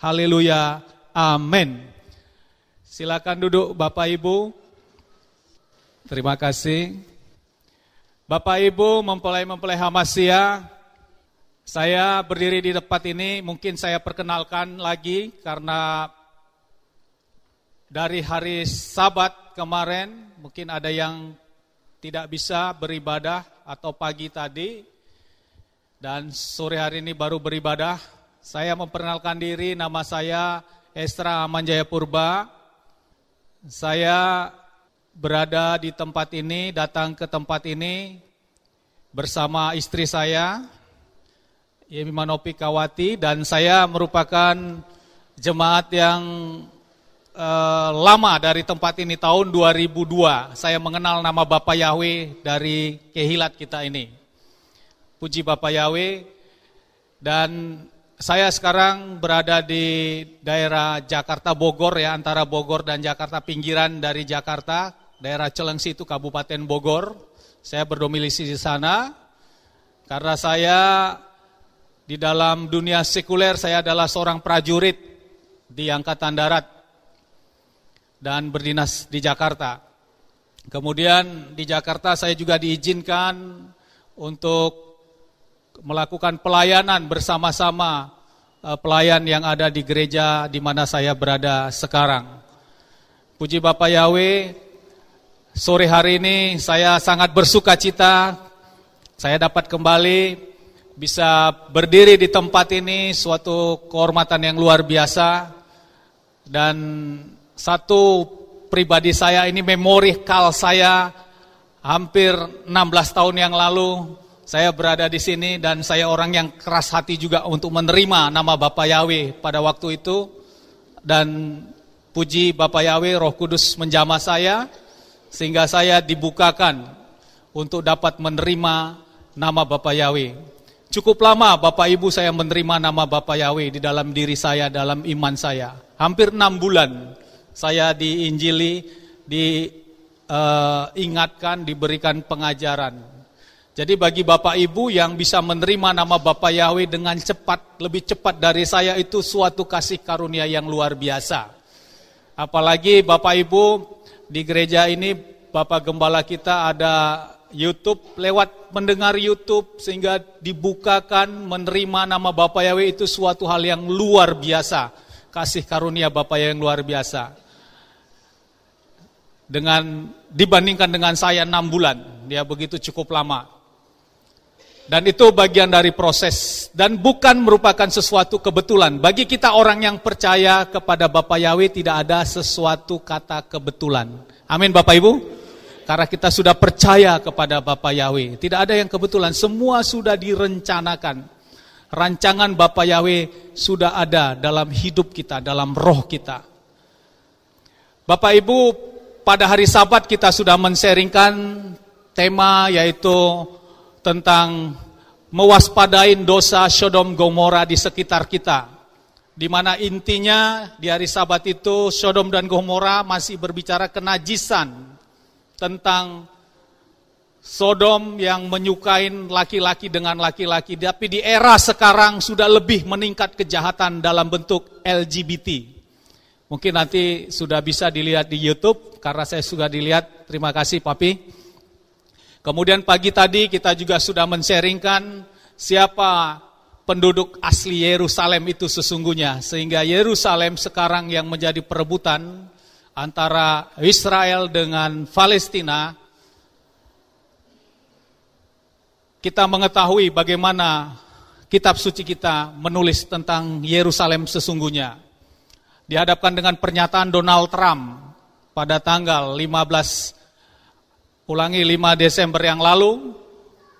Haleluya. Amin. Silakan duduk Bapak Ibu. Terima kasih. Bapak Ibu mempelai-mempelai Hamasia, saya berdiri di tempat ini, mungkin saya perkenalkan lagi karena dari hari Sabat kemarin mungkin ada yang tidak bisa beribadah atau pagi tadi dan sore hari ini baru beribadah saya memperkenalkan diri, nama saya Estra Amanjaya Purba. Saya berada di tempat ini, datang ke tempat ini bersama istri saya, Yemi Manopi Kawati, dan saya merupakan jemaat yang eh, lama dari tempat ini, tahun 2002. Saya mengenal nama Bapak Yahweh dari kehilat kita ini. Puji Bapak Yahweh, dan saya sekarang berada di daerah Jakarta Bogor ya, antara Bogor dan Jakarta pinggiran dari Jakarta, daerah Celengsi itu Kabupaten Bogor. Saya berdomisili di sana karena saya di dalam dunia sekuler saya adalah seorang prajurit di angkatan darat dan berdinas di Jakarta. Kemudian di Jakarta saya juga diizinkan untuk melakukan pelayanan bersama-sama eh, pelayan yang ada di gereja di mana saya berada sekarang. Puji Bapak Yahweh, sore hari ini saya sangat bersuka cita, saya dapat kembali bisa berdiri di tempat ini, suatu kehormatan yang luar biasa. Dan satu pribadi saya ini memori kal saya hampir 16 tahun yang lalu saya berada di sini dan saya orang yang keras hati juga untuk menerima nama Bapak Yahweh pada waktu itu. Dan puji Bapak Yahweh, Roh Kudus menjamah saya sehingga saya dibukakan untuk dapat menerima nama Bapak Yahweh. Cukup lama Bapak Ibu saya menerima nama Bapak Yahweh di dalam diri saya, dalam iman saya. Hampir enam bulan saya diinjili, diingatkan, eh, diberikan pengajaran. Jadi bagi Bapak Ibu yang bisa menerima nama Bapak Yahweh dengan cepat, lebih cepat dari saya itu suatu kasih karunia yang luar biasa. Apalagi Bapak Ibu di gereja ini Bapak Gembala kita ada YouTube lewat mendengar YouTube sehingga dibukakan menerima nama Bapak Yahweh itu suatu hal yang luar biasa. Kasih karunia Bapak yang luar biasa. Dengan dibandingkan dengan saya enam bulan, dia begitu cukup lama. Dan itu bagian dari proses dan bukan merupakan sesuatu kebetulan. Bagi kita orang yang percaya kepada Bapak Yahweh tidak ada sesuatu kata kebetulan. Amin Bapak Ibu. Karena kita sudah percaya kepada Bapak Yahweh, tidak ada yang kebetulan, semua sudah direncanakan. Rancangan Bapak Yahweh sudah ada dalam hidup kita, dalam roh kita. Bapak Ibu, pada hari Sabat kita sudah menseringkan tema yaitu tentang mewaspadain dosa Sodom Gomora di sekitar kita. Di mana intinya di hari Sabat itu Sodom dan Gomora masih berbicara kenajisan tentang Sodom yang menyukain laki-laki dengan laki-laki, tapi di era sekarang sudah lebih meningkat kejahatan dalam bentuk LGBT. Mungkin nanti sudah bisa dilihat di YouTube karena saya sudah dilihat. Terima kasih, Papi. Kemudian pagi tadi kita juga sudah mensharingkan siapa penduduk asli Yerusalem itu sesungguhnya. Sehingga Yerusalem sekarang yang menjadi perebutan antara Israel dengan Palestina. Kita mengetahui bagaimana kitab suci kita menulis tentang Yerusalem sesungguhnya. Dihadapkan dengan pernyataan Donald Trump pada tanggal 15 ulangi 5 Desember yang lalu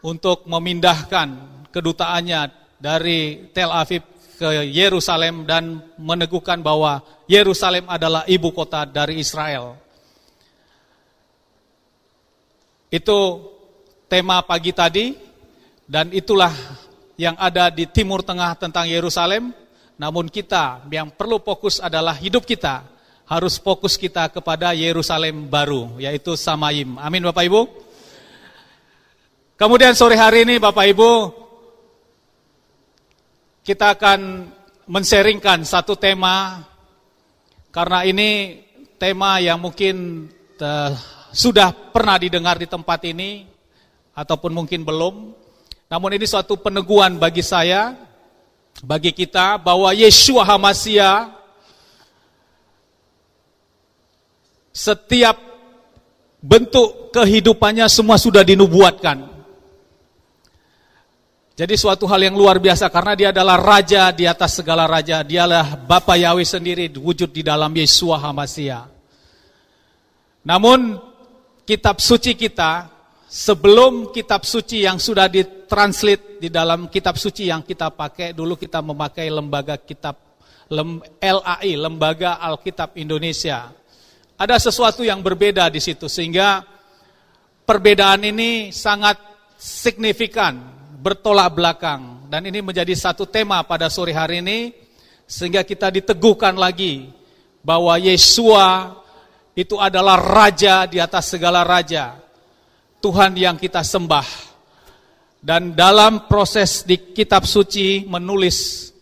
untuk memindahkan kedutaannya dari Tel Aviv ke Yerusalem dan meneguhkan bahwa Yerusalem adalah ibu kota dari Israel. Itu tema pagi tadi dan itulah yang ada di Timur Tengah tentang Yerusalem. Namun kita yang perlu fokus adalah hidup kita harus fokus kita kepada Yerusalem baru, yaitu Samaim. Amin Bapak Ibu. Kemudian sore hari ini Bapak Ibu, kita akan menseringkan satu tema, karena ini tema yang mungkin eh, sudah pernah didengar di tempat ini, ataupun mungkin belum. Namun ini suatu peneguhan bagi saya, bagi kita, bahwa Yeshua Hamasya Setiap bentuk kehidupannya semua sudah dinubuatkan. Jadi suatu hal yang luar biasa karena dia adalah raja di atas segala raja. Dialah Bapa Yahweh sendiri wujud di dalam Yesua Hamasia. Namun kitab suci kita sebelum kitab suci yang sudah ditranslate di dalam kitab suci yang kita pakai dulu kita memakai lembaga kitab LAI Lembaga Alkitab Indonesia. Ada sesuatu yang berbeda di situ sehingga perbedaan ini sangat signifikan, bertolak belakang dan ini menjadi satu tema pada sore hari ini sehingga kita diteguhkan lagi bahwa Yesua itu adalah raja di atas segala raja, Tuhan yang kita sembah. Dan dalam proses di kitab suci menulis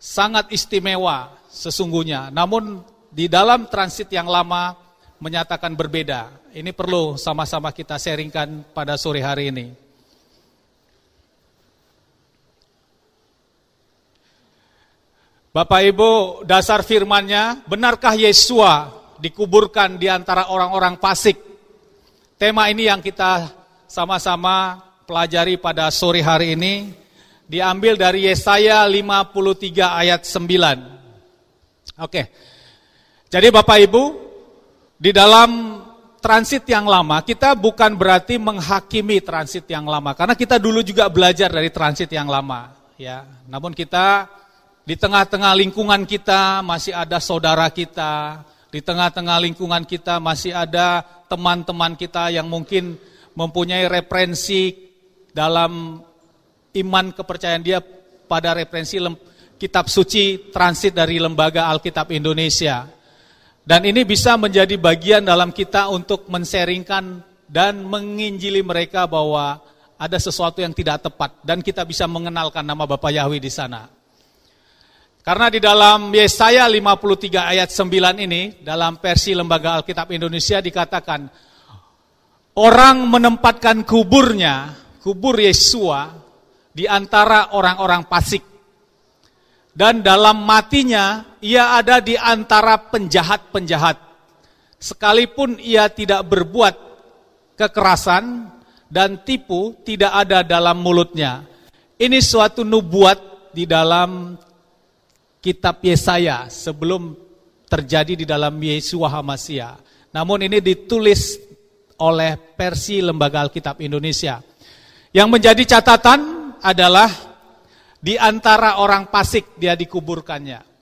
sangat istimewa sesungguhnya. Namun di dalam transit yang lama menyatakan berbeda. Ini perlu sama-sama kita sharingkan pada sore hari ini. Bapak Ibu, dasar firmannya, benarkah Yesua dikuburkan di antara orang-orang Pasik? Tema ini yang kita sama-sama pelajari pada sore hari ini diambil dari Yesaya 53 ayat 9. Oke. Okay. Jadi Bapak Ibu, di dalam transit yang lama, kita bukan berarti menghakimi transit yang lama, karena kita dulu juga belajar dari transit yang lama. ya. Namun kita di tengah-tengah lingkungan kita masih ada saudara kita, di tengah-tengah lingkungan kita masih ada teman-teman kita yang mungkin mempunyai referensi dalam iman kepercayaan dia pada referensi kitab suci transit dari lembaga Alkitab Indonesia. Dan ini bisa menjadi bagian dalam kita untuk menseringkan dan menginjili mereka bahwa ada sesuatu yang tidak tepat dan kita bisa mengenalkan nama Bapak Yahweh di sana. Karena di dalam Yesaya 53 ayat 9 ini, dalam versi Lembaga Alkitab Indonesia dikatakan, orang menempatkan kuburnya, kubur Yesua, di antara orang-orang pasik. Dan dalam matinya, ia ada di antara penjahat-penjahat. Sekalipun ia tidak berbuat kekerasan dan tipu tidak ada dalam mulutnya. Ini suatu nubuat di dalam kitab Yesaya sebelum terjadi di dalam Yesua Hamasia. Namun ini ditulis oleh versi Lembaga Alkitab Indonesia. Yang menjadi catatan adalah di antara orang pasik dia dikuburkannya.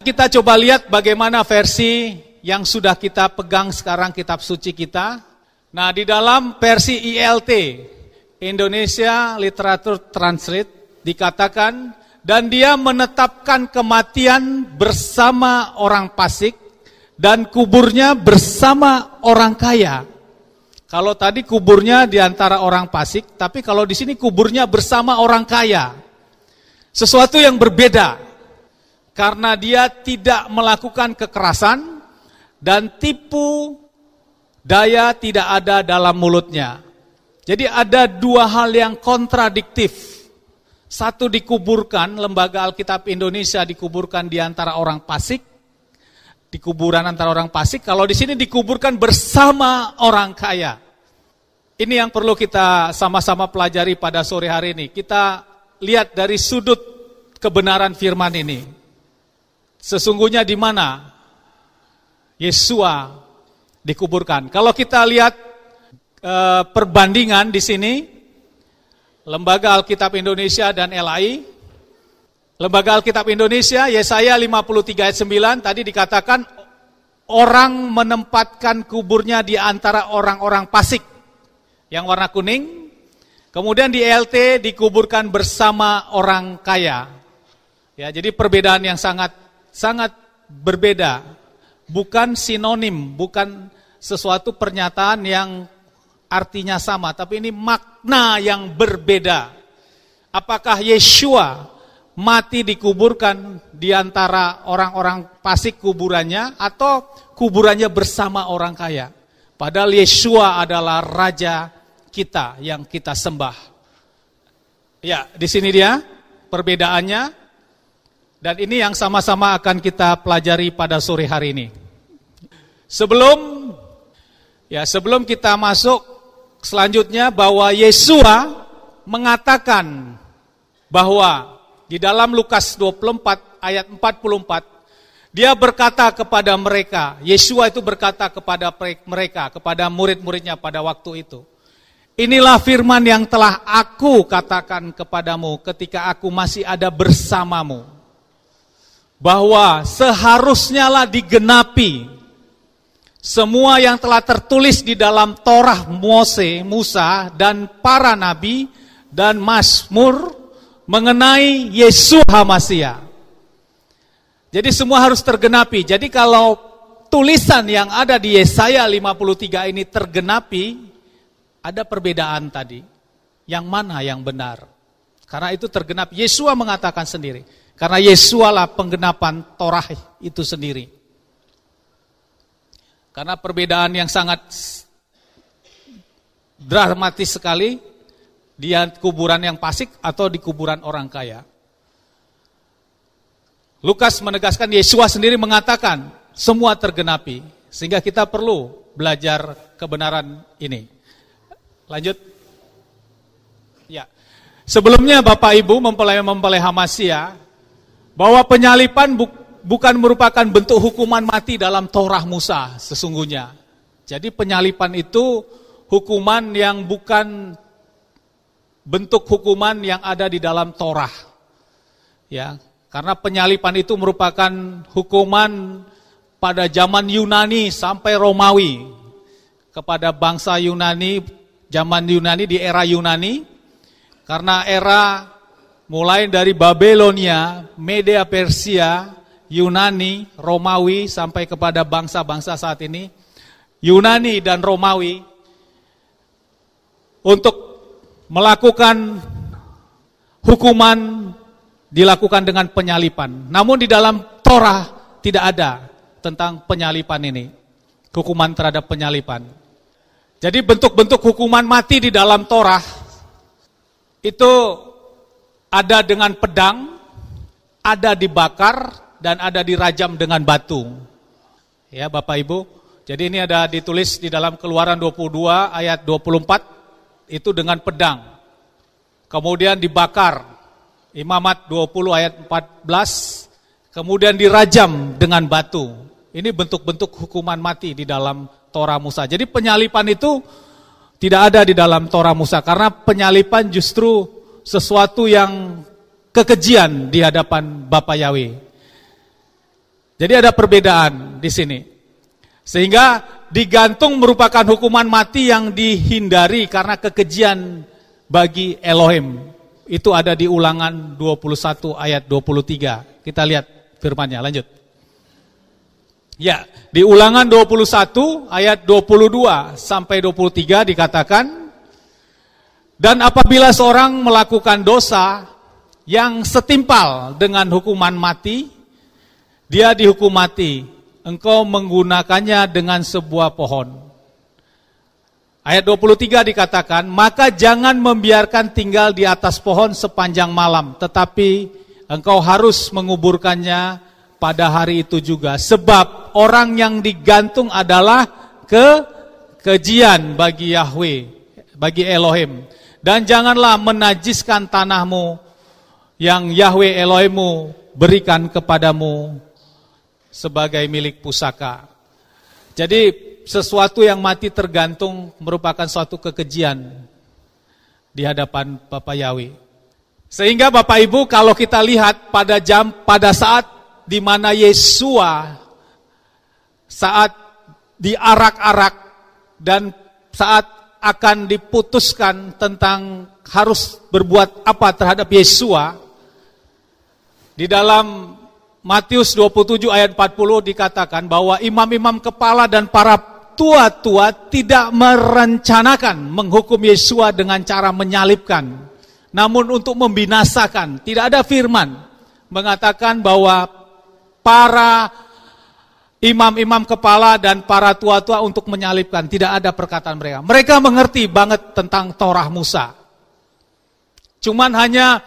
Kita coba lihat bagaimana versi yang sudah kita pegang sekarang kitab suci kita. Nah, di dalam versi ILT, Indonesia Literature Translate, dikatakan, dan dia menetapkan kematian bersama orang pasik dan kuburnya bersama orang kaya. Kalau tadi kuburnya di antara orang pasik, tapi kalau di sini kuburnya bersama orang kaya. Sesuatu yang berbeda karena dia tidak melakukan kekerasan dan tipu daya tidak ada dalam mulutnya. Jadi ada dua hal yang kontradiktif. Satu dikuburkan, lembaga Alkitab Indonesia dikuburkan di antara orang Pasik, di kuburan antara orang Pasik. Kalau di sini dikuburkan bersama orang kaya. Ini yang perlu kita sama-sama pelajari pada sore hari ini. Kita lihat dari sudut kebenaran firman ini sesungguhnya di mana Yesua dikuburkan. Kalau kita lihat e, perbandingan di sini, Lembaga Alkitab Indonesia dan LAI, Lembaga Alkitab Indonesia, Yesaya 53 ayat 9, tadi dikatakan orang menempatkan kuburnya di antara orang-orang pasik yang warna kuning, kemudian di LT dikuburkan bersama orang kaya. Ya, jadi perbedaan yang sangat sangat berbeda. Bukan sinonim, bukan sesuatu pernyataan yang artinya sama, tapi ini makna yang berbeda. Apakah Yeshua mati dikuburkan di antara orang-orang pasik kuburannya atau kuburannya bersama orang kaya? Padahal Yeshua adalah raja kita yang kita sembah. Ya, di sini dia perbedaannya dan ini yang sama-sama akan kita pelajari pada sore hari ini. Sebelum ya sebelum kita masuk selanjutnya bahwa Yesua mengatakan bahwa di dalam Lukas 24 ayat 44 dia berkata kepada mereka, Yesua itu berkata kepada mereka, kepada murid-muridnya pada waktu itu. Inilah firman yang telah aku katakan kepadamu ketika aku masih ada bersamamu bahwa seharusnya lah digenapi semua yang telah tertulis di dalam Torah Mose, Musa dan para nabi dan Mazmur mengenai Yesus Hamasia. Jadi semua harus tergenapi. Jadi kalau tulisan yang ada di Yesaya 53 ini tergenapi, ada perbedaan tadi. Yang mana yang benar? Karena itu tergenap. Yesua mengatakan sendiri, karena Yesualah penggenapan Torah itu sendiri. Karena perbedaan yang sangat dramatis sekali di kuburan yang pasik atau di kuburan orang kaya. Lukas menegaskan Yesua sendiri mengatakan semua tergenapi sehingga kita perlu belajar kebenaran ini. Lanjut. Ya. Sebelumnya Bapak Ibu mempelai mempelai Hamasia bahwa penyalipan bu bukan merupakan bentuk hukuman mati dalam Torah Musa sesungguhnya. Jadi penyalipan itu hukuman yang bukan bentuk hukuman yang ada di dalam Torah. Ya, karena penyalipan itu merupakan hukuman pada zaman Yunani sampai Romawi kepada bangsa Yunani zaman Yunani di era Yunani karena era mulai dari Babelonia, Media Persia, Yunani, Romawi sampai kepada bangsa-bangsa saat ini, Yunani dan Romawi untuk melakukan hukuman dilakukan dengan penyalipan. Namun di dalam Torah tidak ada tentang penyalipan ini, hukuman terhadap penyalipan. Jadi bentuk-bentuk hukuman mati di dalam Torah itu ada dengan pedang, ada dibakar, dan ada dirajam dengan batu. Ya Bapak Ibu, jadi ini ada ditulis di dalam keluaran 22 ayat 24, itu dengan pedang. Kemudian dibakar, imamat 20 ayat 14, kemudian dirajam dengan batu. Ini bentuk-bentuk hukuman mati di dalam Torah Musa. Jadi penyalipan itu tidak ada di dalam Torah Musa karena penyalipan justru sesuatu yang kekejian di hadapan Bapak Yahweh. Jadi ada perbedaan di sini. Sehingga digantung merupakan hukuman mati yang dihindari karena kekejian bagi Elohim. Itu ada di ulangan 21 ayat 23. Kita lihat firmannya, lanjut. Ya, di ulangan 21 ayat 22 sampai 23 dikatakan, dan apabila seorang melakukan dosa yang setimpal dengan hukuman mati, dia dihukum mati. Engkau menggunakannya dengan sebuah pohon. Ayat 23 dikatakan, maka jangan membiarkan tinggal di atas pohon sepanjang malam, tetapi engkau harus menguburkannya pada hari itu juga. Sebab orang yang digantung adalah ke kejian bagi Yahweh, bagi Elohim. Dan janganlah menajiskan tanahmu yang Yahweh Elohimu berikan kepadamu sebagai milik pusaka. Jadi sesuatu yang mati tergantung merupakan suatu kekejian di hadapan Bapak Yahweh. Sehingga Bapak Ibu kalau kita lihat pada jam pada saat di mana Yesua saat diarak-arak dan saat akan diputuskan tentang harus berbuat apa terhadap Yesua, di dalam Matius 27 ayat 40 dikatakan bahwa imam-imam kepala dan para tua-tua tidak merencanakan menghukum Yesua dengan cara menyalibkan. Namun untuk membinasakan, tidak ada firman mengatakan bahwa para imam-imam kepala dan para tua-tua untuk menyalibkan. Tidak ada perkataan mereka. Mereka mengerti banget tentang Torah Musa. Cuman hanya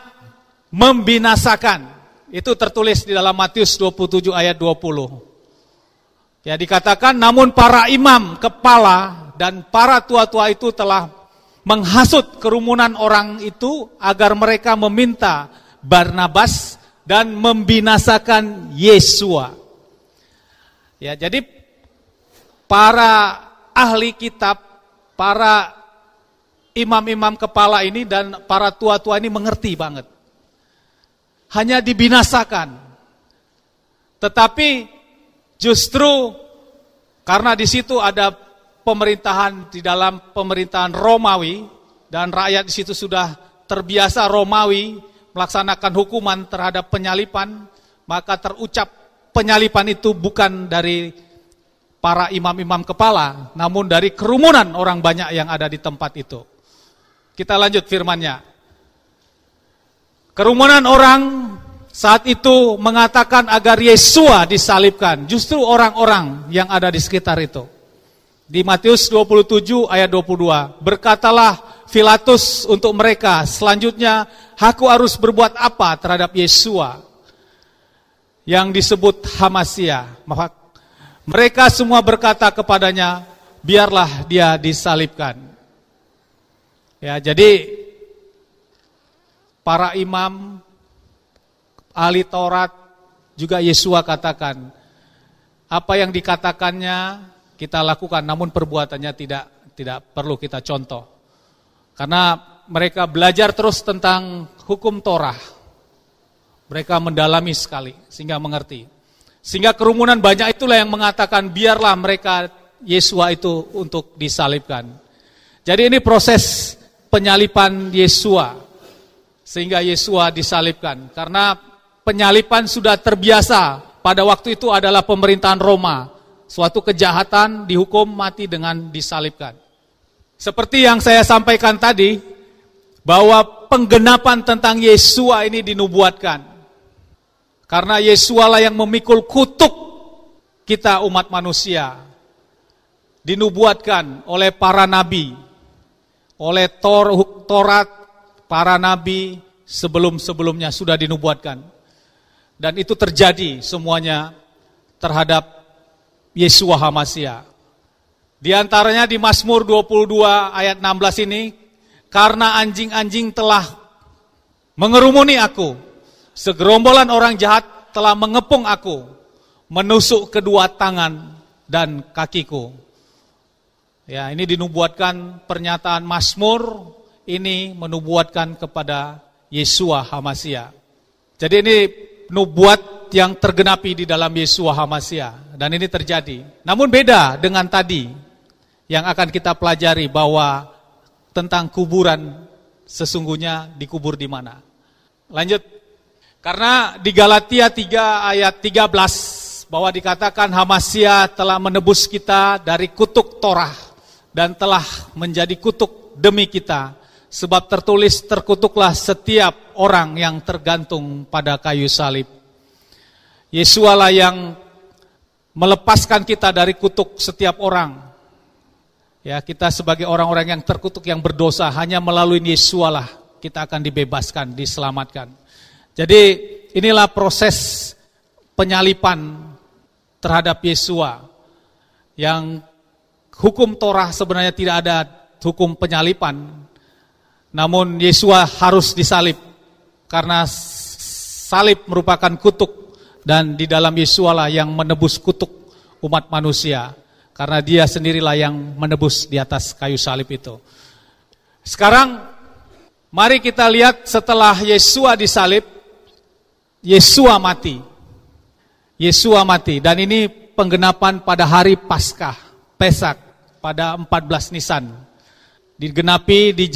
membinasakan. Itu tertulis di dalam Matius 27 ayat 20. Ya dikatakan namun para imam kepala dan para tua-tua itu telah menghasut kerumunan orang itu agar mereka meminta Barnabas dan membinasakan Yesua. Ya, jadi para ahli kitab, para imam-imam kepala ini dan para tua-tua ini mengerti banget. Hanya dibinasakan. Tetapi justru karena di situ ada pemerintahan di dalam pemerintahan Romawi dan rakyat di situ sudah terbiasa Romawi melaksanakan hukuman terhadap penyalipan, maka terucap penyalipan itu bukan dari para imam-imam kepala, namun dari kerumunan orang banyak yang ada di tempat itu. Kita lanjut firmannya. Kerumunan orang saat itu mengatakan agar Yesua disalibkan, justru orang-orang yang ada di sekitar itu. Di Matius 27 ayat 22, berkatalah Filatus untuk mereka, selanjutnya aku harus berbuat apa terhadap Yesua? yang disebut Hamasia. Mereka semua berkata kepadanya, biarlah dia disalibkan. Ya, jadi para imam, ahli Taurat, juga Yesua katakan, apa yang dikatakannya kita lakukan, namun perbuatannya tidak tidak perlu kita contoh. Karena mereka belajar terus tentang hukum Torah, mereka mendalami sekali sehingga mengerti. Sehingga kerumunan banyak itulah yang mengatakan biarlah mereka Yesua itu untuk disalibkan. Jadi ini proses penyalipan Yesua. Sehingga Yesua disalibkan. Karena penyalipan sudah terbiasa. Pada waktu itu adalah pemerintahan Roma. Suatu kejahatan dihukum mati dengan disalibkan. Seperti yang saya sampaikan tadi, bahwa penggenapan tentang Yesua ini dinubuatkan. Karena Yesualah yang memikul kutuk kita umat manusia. Dinubuatkan oleh para nabi, oleh tor, Torat, para nabi sebelum-sebelumnya sudah dinubuatkan. Dan itu terjadi semuanya terhadap Yesua Hamasia. Di antaranya di Mazmur 22 ayat 16 ini, karena anjing-anjing telah mengerumuni aku, Segerombolan orang jahat telah mengepung aku, menusuk kedua tangan dan kakiku. Ya, ini dinubuatkan pernyataan Mazmur ini menubuatkan kepada Yesua Hamasia. Jadi ini nubuat yang tergenapi di dalam Yesua Hamasia dan ini terjadi. Namun beda dengan tadi yang akan kita pelajari bahwa tentang kuburan sesungguhnya dikubur di mana. Lanjut karena di Galatia 3 ayat 13 bahwa dikatakan Hamasia telah menebus kita dari kutuk Torah dan telah menjadi kutuk demi kita. Sebab tertulis terkutuklah setiap orang yang tergantung pada kayu salib. Yesualah yang melepaskan kita dari kutuk setiap orang. Ya, kita sebagai orang-orang yang terkutuk yang berdosa hanya melalui Yesualah kita akan dibebaskan, diselamatkan. Jadi inilah proses penyalipan terhadap Yesua yang hukum Torah sebenarnya tidak ada hukum penyalipan. Namun Yesua harus disalib karena salib merupakan kutuk dan di dalam Yesua lah yang menebus kutuk umat manusia karena dia sendirilah yang menebus di atas kayu salib itu. Sekarang mari kita lihat setelah Yesua disalib Yesua mati. Yesua mati. Dan ini penggenapan pada hari Paskah, Pesak, pada 14 Nisan. Digenapi di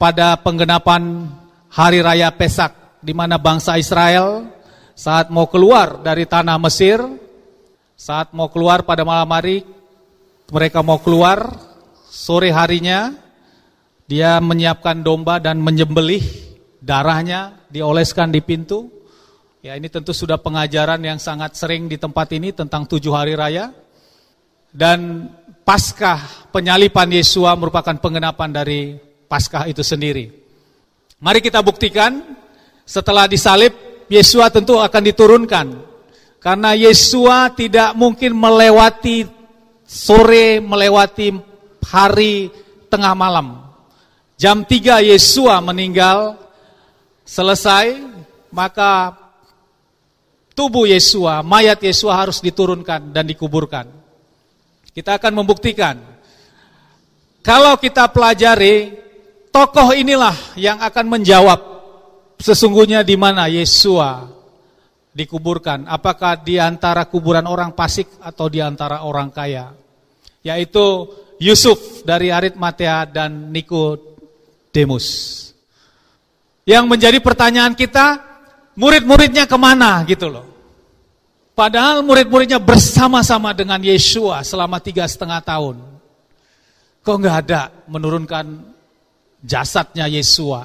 pada penggenapan hari raya Pesak, di mana bangsa Israel saat mau keluar dari tanah Mesir, saat mau keluar pada malam hari, mereka mau keluar, sore harinya, dia menyiapkan domba dan menyembelih darahnya dioleskan di pintu Ya ini tentu sudah pengajaran yang sangat sering di tempat ini tentang tujuh hari raya. Dan Paskah penyalipan Yesua merupakan pengenapan dari Paskah itu sendiri. Mari kita buktikan setelah disalib Yesua tentu akan diturunkan. Karena Yesua tidak mungkin melewati sore, melewati hari tengah malam. Jam tiga Yesua meninggal, selesai, maka tubuh Yesua, mayat Yesua harus diturunkan dan dikuburkan. Kita akan membuktikan. Kalau kita pelajari, tokoh inilah yang akan menjawab sesungguhnya di mana Yesua dikuburkan. Apakah di antara kuburan orang pasik atau di antara orang kaya. Yaitu Yusuf dari Matia dan Nikodemus. Yang menjadi pertanyaan kita, murid-muridnya kemana gitu loh. Padahal murid-muridnya bersama-sama dengan Yeshua selama tiga setengah tahun. Kok nggak ada menurunkan jasadnya Yesua?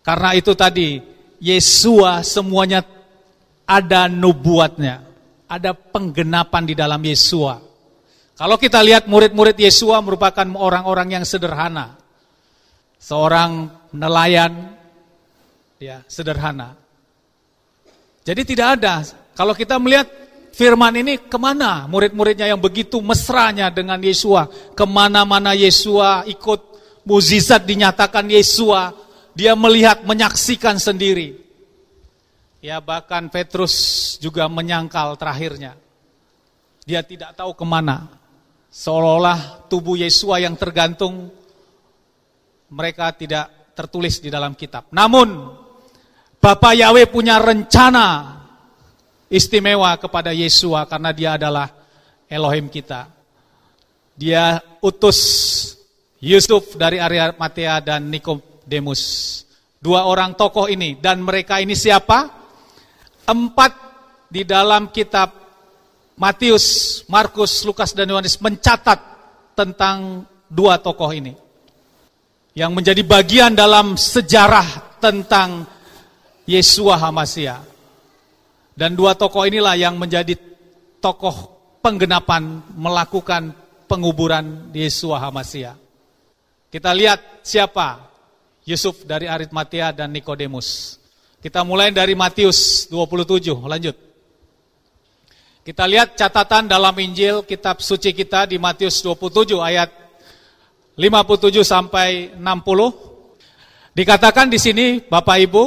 Karena itu tadi, Yesua semuanya ada nubuatnya. Ada penggenapan di dalam Yesua. Kalau kita lihat murid-murid Yesua merupakan orang-orang yang sederhana. Seorang nelayan, ya sederhana. Jadi tidak ada kalau kita melihat firman ini kemana murid-muridnya yang begitu mesranya dengan Yesua. Kemana-mana Yesua ikut muzizat dinyatakan Yesua. Dia melihat, menyaksikan sendiri. Ya bahkan Petrus juga menyangkal terakhirnya. Dia tidak tahu kemana. Seolah-olah tubuh Yesua yang tergantung mereka tidak tertulis di dalam kitab. Namun Bapak Yahweh punya rencana istimewa kepada Yesua karena dia adalah Elohim kita. Dia utus Yusuf dari Arimatea dan Nikodemus. Dua orang tokoh ini dan mereka ini siapa? Empat di dalam kitab Matius, Markus, Lukas dan Yohanes mencatat tentang dua tokoh ini yang menjadi bagian dalam sejarah tentang Yesua Hamasia. Dan dua tokoh inilah yang menjadi tokoh penggenapan melakukan penguburan Yesua Hamasia. Kita lihat siapa Yusuf dari Arimatia dan Nikodemus. Kita mulai dari Matius 27, lanjut. Kita lihat catatan dalam Injil kitab suci kita di Matius 27 ayat 57 sampai 60. Dikatakan di sini Bapak Ibu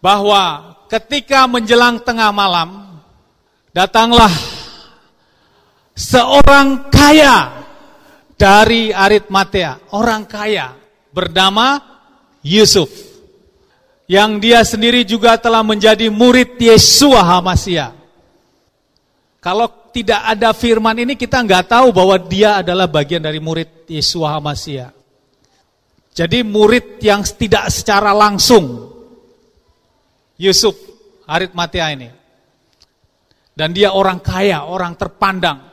bahwa ketika menjelang tengah malam, datanglah seorang kaya dari Arimatea, orang kaya bernama Yusuf. Yang dia sendiri juga telah menjadi murid Yesua Hamasia. Kalau tidak ada firman ini kita nggak tahu bahwa dia adalah bagian dari murid Yesua Hamasia. Jadi murid yang tidak secara langsung Yusuf Arithmatia ini. Dan dia orang kaya, orang terpandang.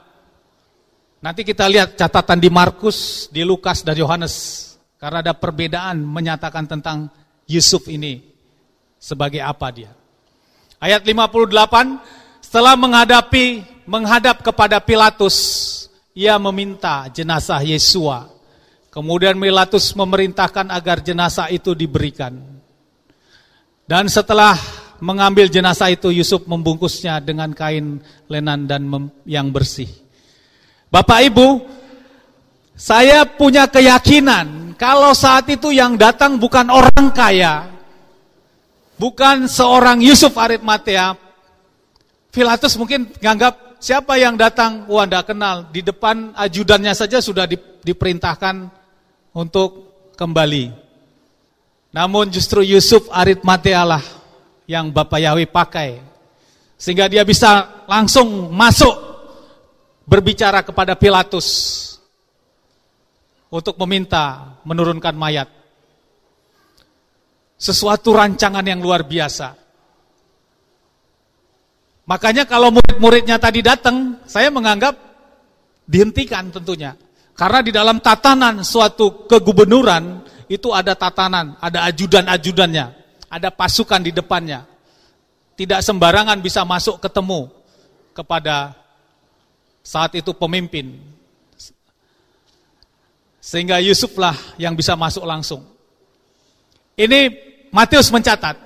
Nanti kita lihat catatan di Markus, di Lukas, dan Yohanes. Karena ada perbedaan menyatakan tentang Yusuf ini. Sebagai apa dia. Ayat 58, setelah menghadapi, menghadap kepada Pilatus, ia meminta jenazah Yesua. Kemudian Pilatus memerintahkan agar jenazah itu diberikan. Dan setelah mengambil jenazah itu Yusuf membungkusnya dengan kain lenan dan yang bersih. Bapak Ibu, saya punya keyakinan kalau saat itu yang datang bukan orang kaya, bukan seorang Yusuf Arimatea. Filatus mungkin menganggap siapa yang datang, wah tidak kenal. Di depan ajudannya saja sudah diperintahkan untuk kembali. Namun justru Yusuf Aritmatealah yang Bapak Yahweh pakai. Sehingga dia bisa langsung masuk berbicara kepada Pilatus untuk meminta menurunkan mayat. Sesuatu rancangan yang luar biasa. Makanya kalau murid-muridnya tadi datang, saya menganggap dihentikan tentunya. Karena di dalam tatanan suatu kegubernuran, itu ada tatanan, ada ajudan-ajudannya, ada pasukan di depannya. Tidak sembarangan bisa masuk ketemu kepada saat itu pemimpin. Sehingga Yusuflah yang bisa masuk langsung. Ini Matius mencatat.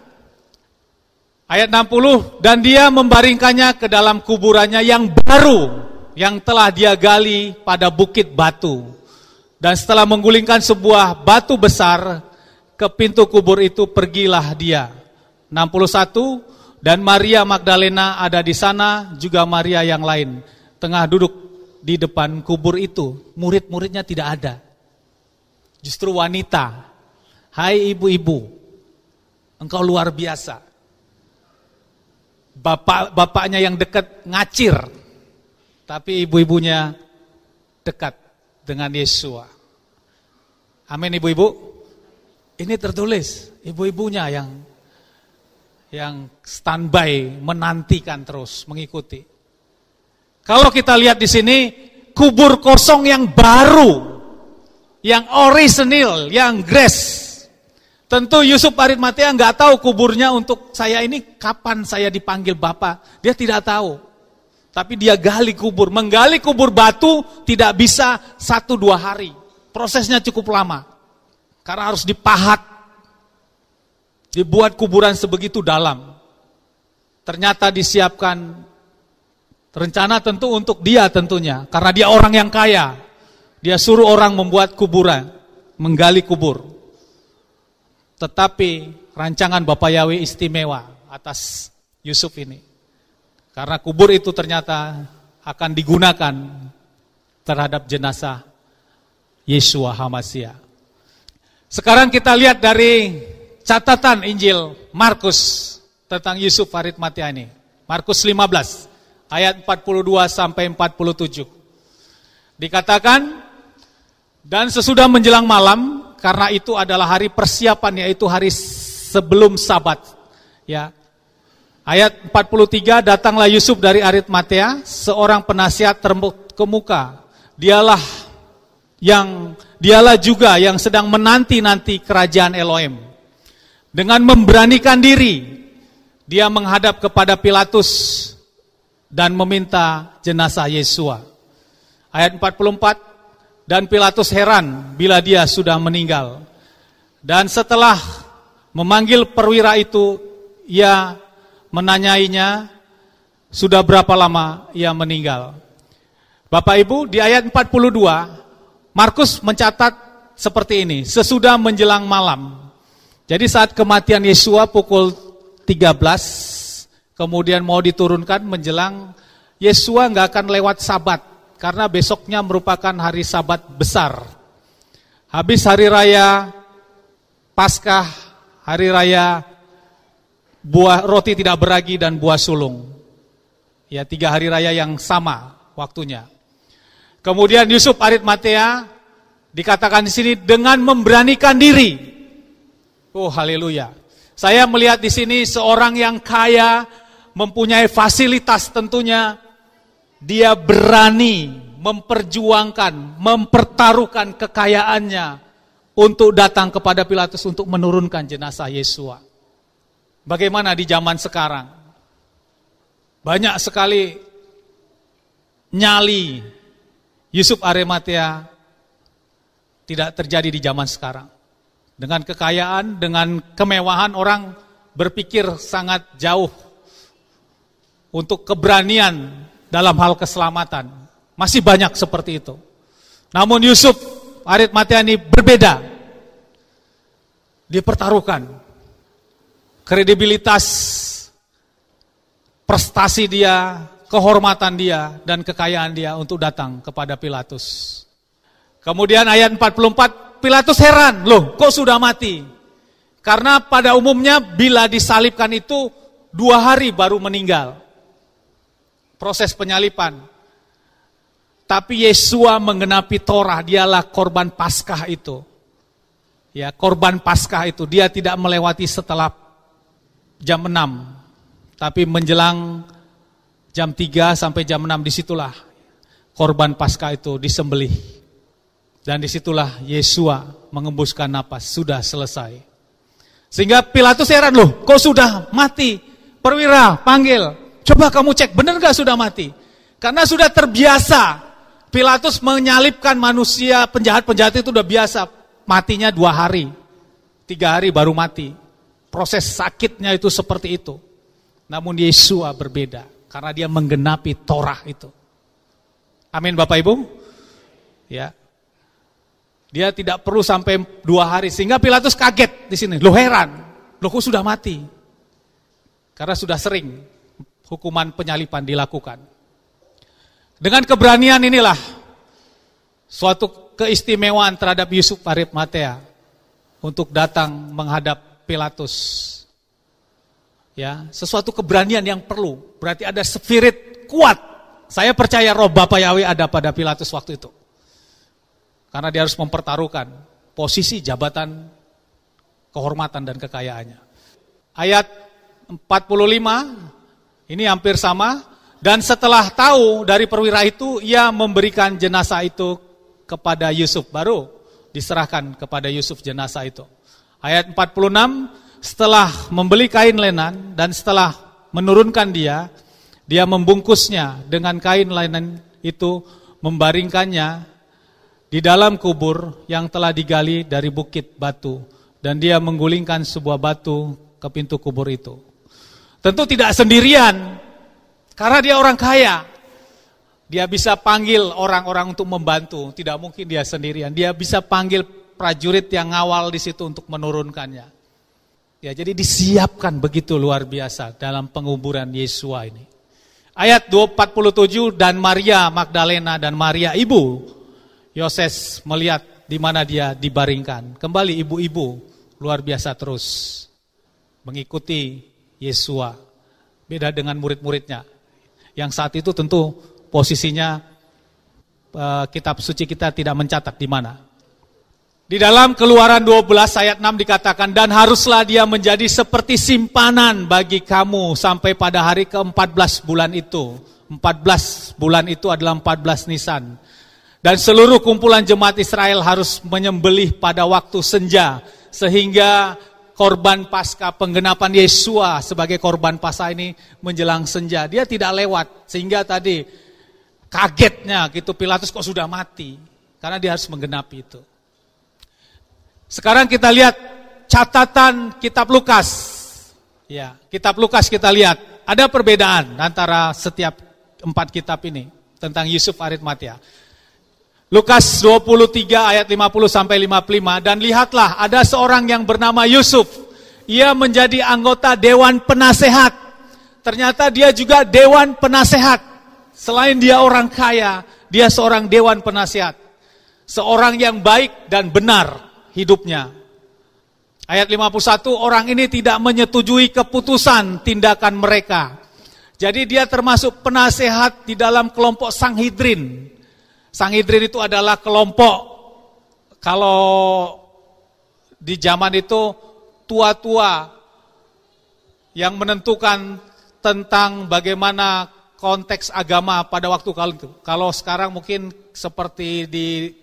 Ayat 60, dan dia membaringkannya ke dalam kuburannya yang baru, yang telah dia gali pada bukit batu. Dan setelah menggulingkan sebuah batu besar ke pintu kubur itu pergilah dia. 61 dan Maria Magdalena ada di sana juga Maria yang lain tengah duduk di depan kubur itu. Murid-muridnya tidak ada. Justru wanita. Hai ibu-ibu, engkau luar biasa. Bapak bapaknya yang dekat ngacir, tapi ibu-ibunya dekat dengan Yesua. Amin ibu-ibu. Ini tertulis, ibu-ibunya yang yang standby menantikan terus, mengikuti. Kalau kita lihat di sini kubur kosong yang baru, yang orisinil, yang grace. Tentu Yusuf Arimatea nggak tahu kuburnya untuk saya ini kapan saya dipanggil Bapak. Dia tidak tahu. Tapi dia gali kubur. Menggali kubur batu tidak bisa satu dua hari. Prosesnya cukup lama. Karena harus dipahat. Dibuat kuburan sebegitu dalam. Ternyata disiapkan rencana tentu untuk dia tentunya. Karena dia orang yang kaya. Dia suruh orang membuat kuburan. Menggali kubur. Tetapi rancangan Bapak Yahweh istimewa atas Yusuf ini. Karena kubur itu ternyata akan digunakan terhadap jenazah Yesua Hamasia. Sekarang kita lihat dari catatan Injil Markus tentang Yusuf Farid Matiani. Markus 15 ayat 42 sampai 47. Dikatakan, dan sesudah menjelang malam, karena itu adalah hari persiapan, yaitu hari sebelum sabat. Ya, Ayat 43, datanglah Yusuf dari Arimatea, seorang penasihat terkemuka. Dialah yang dialah juga yang sedang menanti-nanti kerajaan Elohim. Dengan memberanikan diri, dia menghadap kepada Pilatus dan meminta jenazah Yesua. Ayat 44, dan Pilatus heran bila dia sudah meninggal. Dan setelah memanggil perwira itu, ia menanyainya sudah berapa lama ia meninggal. Bapak Ibu, di ayat 42 Markus mencatat seperti ini, sesudah menjelang malam. Jadi saat kematian Yesua pukul 13 kemudian mau diturunkan menjelang Yesua nggak akan lewat sabat karena besoknya merupakan hari sabat besar. Habis hari raya Paskah, hari raya buah roti tidak beragi dan buah sulung. Ya, tiga hari raya yang sama waktunya. Kemudian Yusuf Matea dikatakan di sini dengan memberanikan diri. Oh, haleluya. Saya melihat di sini seorang yang kaya, mempunyai fasilitas tentunya, dia berani memperjuangkan, mempertaruhkan kekayaannya untuk datang kepada Pilatus untuk menurunkan jenazah Yesus. Bagaimana di zaman sekarang? Banyak sekali nyali Yusuf Arematia tidak terjadi di zaman sekarang. Dengan kekayaan, dengan kemewahan orang berpikir sangat jauh untuk keberanian dalam hal keselamatan. Masih banyak seperti itu. Namun Yusuf Aritmatea ini berbeda. Dipertaruhkan kredibilitas prestasi dia, kehormatan dia, dan kekayaan dia untuk datang kepada Pilatus. Kemudian ayat 44, Pilatus heran, loh kok sudah mati? Karena pada umumnya bila disalibkan itu dua hari baru meninggal. Proses penyalipan. Tapi Yesua menggenapi Torah, dialah korban Paskah itu. Ya, korban Paskah itu dia tidak melewati setelah jam 6, tapi menjelang jam 3 sampai jam 6 disitulah korban pasca itu disembelih. Dan disitulah Yesua mengembuskan napas, sudah selesai. Sehingga Pilatus heran loh, kok sudah mati? Perwira, panggil, coba kamu cek, benar gak sudah mati? Karena sudah terbiasa, Pilatus menyalipkan manusia, penjahat-penjahat itu sudah biasa, matinya dua hari, tiga hari baru mati. Proses sakitnya itu seperti itu. Namun Yesua berbeda karena dia menggenapi Torah itu. Amin Bapak Ibu. Ya. Dia tidak perlu sampai dua hari sehingga Pilatus kaget di sini. Lo heran, lo kok sudah mati? Karena sudah sering hukuman penyalipan dilakukan. Dengan keberanian inilah suatu keistimewaan terhadap Yusuf Arif Matea untuk datang menghadap Pilatus. Ya, sesuatu keberanian yang perlu. Berarti ada spirit kuat. Saya percaya roh Bapa Yahweh ada pada Pilatus waktu itu. Karena dia harus mempertaruhkan posisi, jabatan, kehormatan dan kekayaannya. Ayat 45 ini hampir sama dan setelah tahu dari perwira itu ia memberikan jenazah itu kepada Yusuf baru diserahkan kepada Yusuf jenazah itu. Ayat 46, setelah membeli kain lenan dan setelah menurunkan dia, dia membungkusnya dengan kain lenan itu, membaringkannya di dalam kubur yang telah digali dari bukit batu. Dan dia menggulingkan sebuah batu ke pintu kubur itu. Tentu tidak sendirian, karena dia orang kaya. Dia bisa panggil orang-orang untuk membantu, tidak mungkin dia sendirian. Dia bisa panggil prajurit yang ngawal di situ untuk menurunkannya. Ya, jadi disiapkan begitu luar biasa dalam penguburan Yesua ini. Ayat 247 dan Maria Magdalena dan Maria ibu Yoses melihat di mana dia dibaringkan. Kembali ibu-ibu luar biasa terus mengikuti Yesua. Beda dengan murid-muridnya. Yang saat itu tentu posisinya eh, kitab suci kita tidak mencatat di mana. Di dalam keluaran 12 ayat 6 dikatakan, dan haruslah dia menjadi seperti simpanan bagi kamu sampai pada hari ke-14 bulan itu. 14 bulan itu adalah 14 Nisan. Dan seluruh kumpulan jemaat Israel harus menyembelih pada waktu senja. Sehingga korban pasca penggenapan Yesua sebagai korban pasca ini menjelang senja. Dia tidak lewat, sehingga tadi kagetnya gitu Pilatus kok sudah mati. Karena dia harus menggenapi itu. Sekarang kita lihat catatan kitab Lukas. Ya, kitab Lukas kita lihat. Ada perbedaan antara setiap empat kitab ini tentang Yusuf Arimatia. Lukas 23 ayat 50 sampai 55 dan lihatlah ada seorang yang bernama Yusuf. Ia menjadi anggota dewan penasehat. Ternyata dia juga dewan penasehat. Selain dia orang kaya, dia seorang dewan penasehat. Seorang yang baik dan benar hidupnya. Ayat 51, orang ini tidak menyetujui keputusan tindakan mereka. Jadi dia termasuk penasehat di dalam kelompok sanghidrin sanghidrin itu adalah kelompok, kalau di zaman itu tua-tua yang menentukan tentang bagaimana konteks agama pada waktu itu. Kalau sekarang mungkin seperti di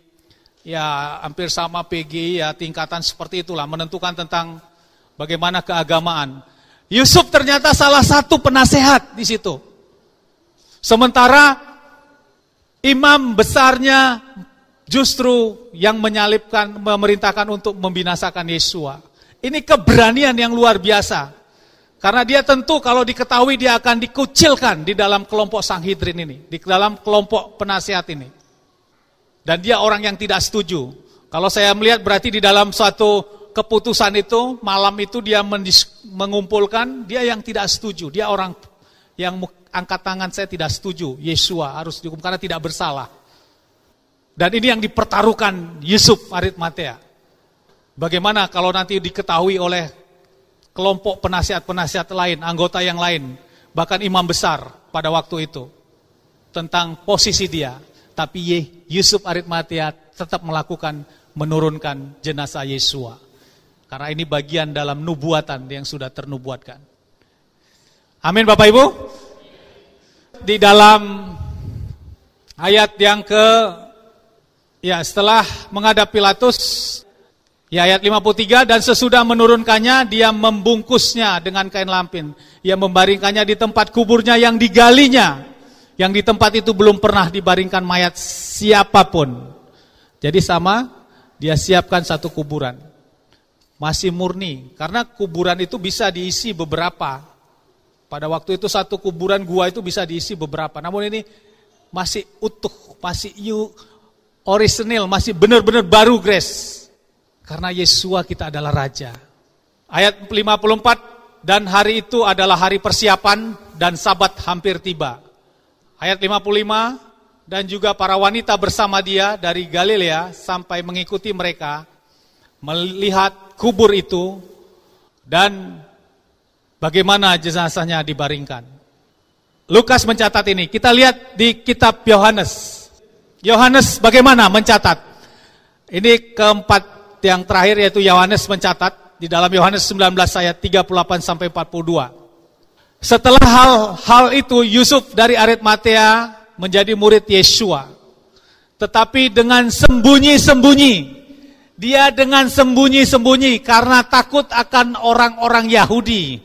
ya hampir sama PG ya tingkatan seperti itulah menentukan tentang bagaimana keagamaan. Yusuf ternyata salah satu penasehat di situ. Sementara imam besarnya justru yang menyalipkan memerintahkan untuk membinasakan Yesua. Ini keberanian yang luar biasa. Karena dia tentu kalau diketahui dia akan dikucilkan di dalam kelompok sanghidrin ini, di dalam kelompok penasihat ini. Dan dia orang yang tidak setuju. Kalau saya melihat berarti di dalam suatu keputusan itu, malam itu dia mengumpulkan, dia yang tidak setuju. Dia orang yang angkat tangan saya tidak setuju. Yesua harus dihukum karena tidak bersalah. Dan ini yang dipertaruhkan Yusuf Aritmatea. Bagaimana kalau nanti diketahui oleh kelompok penasihat-penasihat lain, anggota yang lain, bahkan imam besar pada waktu itu tentang posisi dia tapi Yusuf Aritmatia tetap melakukan menurunkan jenazah Yesua. Karena ini bagian dalam nubuatan yang sudah ternubuatkan. Amin Bapak Ibu. Di dalam ayat yang ke ya setelah menghadap Pilatus ya ayat 53 dan sesudah menurunkannya dia membungkusnya dengan kain lampin. Ia membaringkannya di tempat kuburnya yang digalinya yang di tempat itu belum pernah dibaringkan mayat siapapun. Jadi sama, dia siapkan satu kuburan. Masih murni, karena kuburan itu bisa diisi beberapa. Pada waktu itu satu kuburan gua itu bisa diisi beberapa. Namun ini masih utuh, masih you original, masih benar-benar baru grace. Karena Yesua kita adalah raja. Ayat 54 dan hari itu adalah hari persiapan dan sabat hampir tiba ayat 55 dan juga para wanita bersama dia dari Galilea sampai mengikuti mereka melihat kubur itu dan bagaimana jenazahnya dibaringkan. Lukas mencatat ini. Kita lihat di kitab Yohanes. Yohanes bagaimana mencatat? Ini keempat yang terakhir yaitu Yohanes mencatat di dalam Yohanes 19 ayat 38 sampai 42. Setelah hal-hal itu Yusuf dari Arimatea menjadi murid Yesua. Tetapi dengan sembunyi-sembunyi. Dia dengan sembunyi-sembunyi karena takut akan orang-orang Yahudi.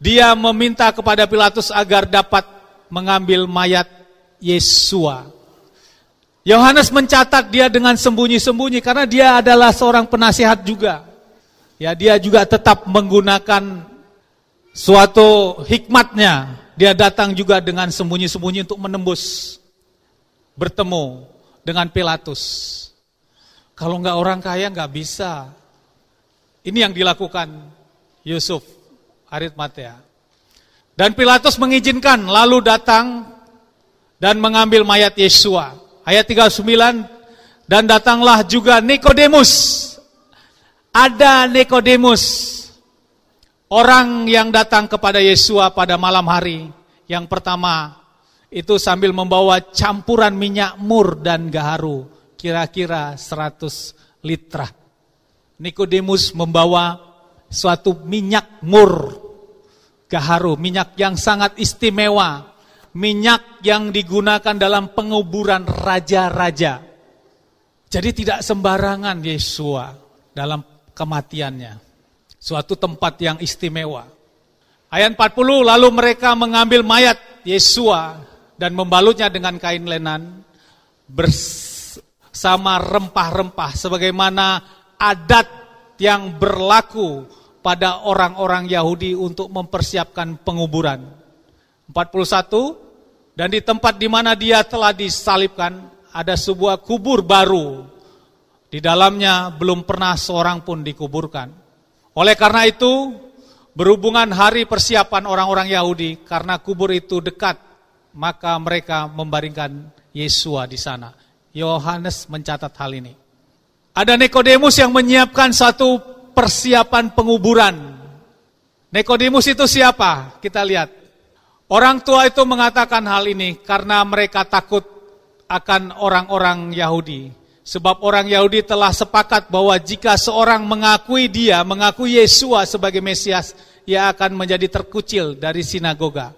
Dia meminta kepada Pilatus agar dapat mengambil mayat Yesua. Yohanes mencatat dia dengan sembunyi-sembunyi karena dia adalah seorang penasihat juga. Ya, dia juga tetap menggunakan suatu hikmatnya dia datang juga dengan sembunyi-sembunyi untuk menembus bertemu dengan Pilatus. Kalau nggak orang kaya nggak bisa. Ini yang dilakukan Yusuf Aritmatea. Dan Pilatus mengizinkan lalu datang dan mengambil mayat Yesua. Ayat 39 dan datanglah juga Nikodemus. Ada Nikodemus Orang yang datang kepada Yesua pada malam hari yang pertama itu sambil membawa campuran minyak mur dan gaharu kira-kira 100 liter. Nikodemus membawa suatu minyak mur gaharu, minyak yang sangat istimewa, minyak yang digunakan dalam penguburan raja-raja. Jadi tidak sembarangan Yesua dalam kematiannya. Suatu tempat yang istimewa. Ayat 40, lalu mereka mengambil mayat Yesua dan membalutnya dengan kain lenan bersama rempah-rempah sebagaimana adat yang berlaku pada orang-orang Yahudi untuk mempersiapkan penguburan. 41 dan di tempat di mana dia telah disalibkan ada sebuah kubur baru. Di dalamnya belum pernah seorang pun dikuburkan. Oleh karena itu, berhubungan hari persiapan orang-orang Yahudi, karena kubur itu dekat, maka mereka membaringkan Yesua di sana. Yohanes mencatat hal ini. Ada Nikodemus yang menyiapkan satu persiapan penguburan. Nikodemus itu siapa? Kita lihat. Orang tua itu mengatakan hal ini karena mereka takut akan orang-orang Yahudi Sebab orang Yahudi telah sepakat bahwa jika seorang mengakui dia, mengakui Yesua sebagai Mesias, ia akan menjadi terkucil dari sinagoga.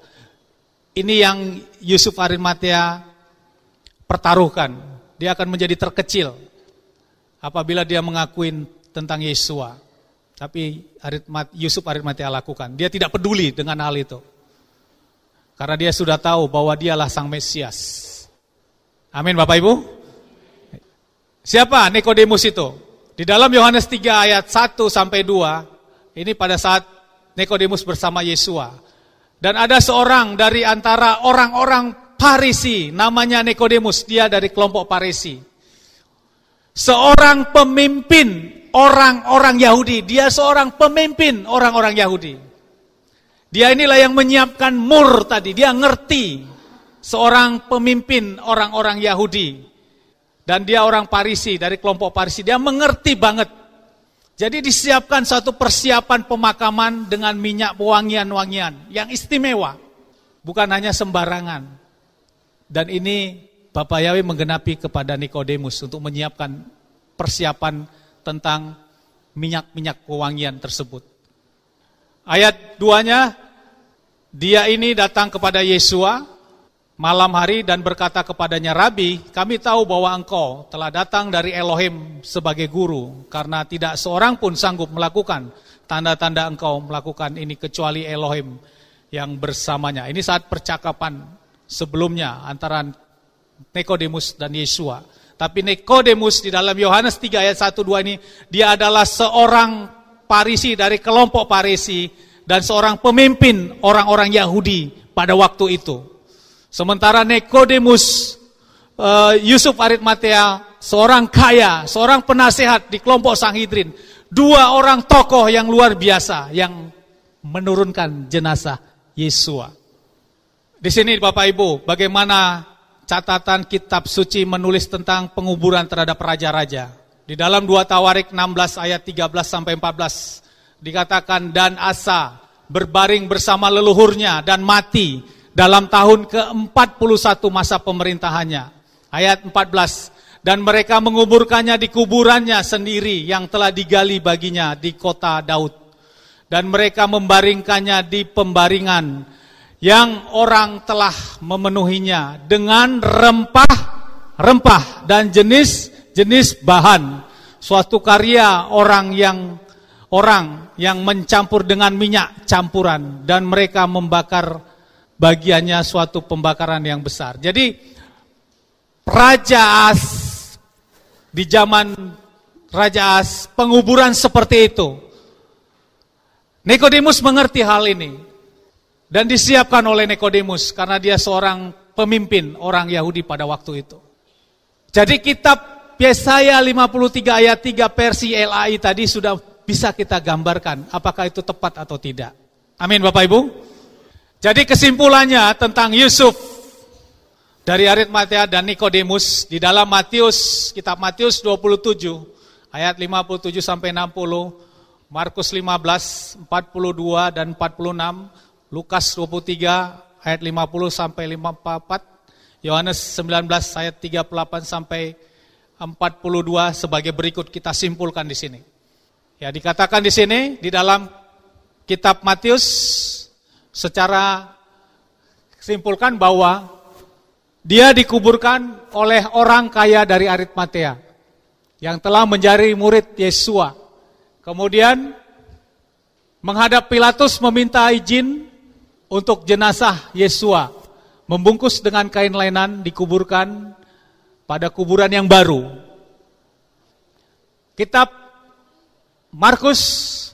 Ini yang Yusuf Arimatea pertaruhkan. Dia akan menjadi terkecil apabila dia mengakui tentang Yesua. Tapi Arimat, Yusuf Arimatea lakukan. Dia tidak peduli dengan hal itu. Karena dia sudah tahu bahwa dialah sang Mesias. Amin Bapak Ibu. Siapa Nikodemus itu? Di dalam Yohanes 3 ayat 1 sampai 2, ini pada saat Nikodemus bersama Yesua. Dan ada seorang dari antara orang-orang Parisi, namanya Nikodemus, dia dari kelompok Parisi. Seorang pemimpin orang-orang Yahudi, dia seorang pemimpin orang-orang Yahudi. Dia inilah yang menyiapkan mur tadi, dia ngerti seorang pemimpin orang-orang Yahudi. Dan dia orang Parisi, dari kelompok Parisi. Dia mengerti banget. Jadi disiapkan satu persiapan pemakaman dengan minyak wangian-wangian yang istimewa. Bukan hanya sembarangan. Dan ini Bapak Yahweh menggenapi kepada Nikodemus untuk menyiapkan persiapan tentang minyak-minyak wewangian tersebut. Ayat duanya, dia ini datang kepada Yesua, malam hari dan berkata kepadanya, Rabi, kami tahu bahwa engkau telah datang dari Elohim sebagai guru, karena tidak seorang pun sanggup melakukan tanda-tanda engkau melakukan ini kecuali Elohim yang bersamanya. Ini saat percakapan sebelumnya antara Nekodemus dan Yesua. Tapi Nekodemus di dalam Yohanes 3 ayat 1 2 ini dia adalah seorang Parisi dari kelompok Parisi dan seorang pemimpin orang-orang Yahudi pada waktu itu. Sementara Nekodemus uh, eh, Yusuf Aritmatea, seorang kaya, seorang penasehat di kelompok Sanghidrin, dua orang tokoh yang luar biasa yang menurunkan jenazah Yesua. Di sini Bapak Ibu, bagaimana catatan kitab suci menulis tentang penguburan terhadap raja-raja. Di dalam 2 Tawarik 16 ayat 13 sampai 14 dikatakan dan Asa berbaring bersama leluhurnya dan mati dalam tahun ke-41 masa pemerintahannya. Ayat 14. Dan mereka menguburkannya di kuburannya sendiri yang telah digali baginya di kota Daud. Dan mereka membaringkannya di pembaringan yang orang telah memenuhinya dengan rempah-rempah dan jenis-jenis bahan. Suatu karya orang yang orang yang mencampur dengan minyak campuran dan mereka membakar bagiannya suatu pembakaran yang besar. Jadi Raja As di zaman Raja As penguburan seperti itu. Nikodemus mengerti hal ini dan disiapkan oleh Nikodemus karena dia seorang pemimpin orang Yahudi pada waktu itu. Jadi kitab Yesaya 53 ayat 3 versi LAI tadi sudah bisa kita gambarkan apakah itu tepat atau tidak. Amin Bapak Ibu. Jadi kesimpulannya tentang Yusuf dari Aritmatea dan Nikodemus di dalam Matius kitab Matius 27 ayat 57 sampai 60, Markus 15 42 dan 46, Lukas 23 ayat 50 sampai 54, Yohanes 19 ayat 38 sampai 42 sebagai berikut kita simpulkan di sini. Ya dikatakan di sini di dalam kitab Matius secara simpulkan bahwa dia dikuburkan oleh orang kaya dari Arimatea yang telah menjadi murid Yesua. Kemudian menghadap Pilatus meminta izin untuk jenazah Yesua. Membungkus dengan kain lainan dikuburkan pada kuburan yang baru. Kitab Markus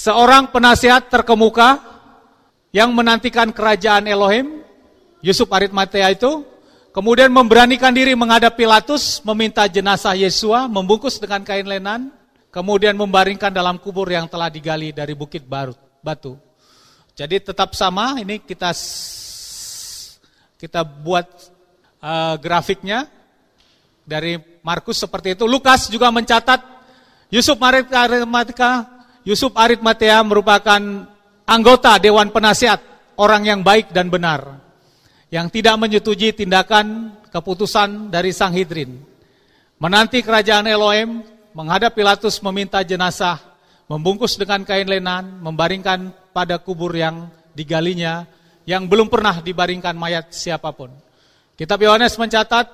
seorang penasihat terkemuka yang menantikan kerajaan Elohim, Yusuf Aritmatea itu, kemudian memberanikan diri menghadap Pilatus, meminta jenazah Yesua, membungkus dengan kain lenan, kemudian membaringkan dalam kubur yang telah digali dari bukit batu. Jadi tetap sama, ini kita kita buat uh, grafiknya dari Markus seperti itu. Lukas juga mencatat Yusuf Maritmatika Yusuf Arithmatea merupakan anggota Dewan Penasihat, orang yang baik dan benar, yang tidak menyetujui tindakan keputusan dari Sang Hidrin. Menanti kerajaan Elohim, menghadap Pilatus meminta jenazah, membungkus dengan kain lenan, membaringkan pada kubur yang digalinya, yang belum pernah dibaringkan mayat siapapun. Kitab Yohanes mencatat,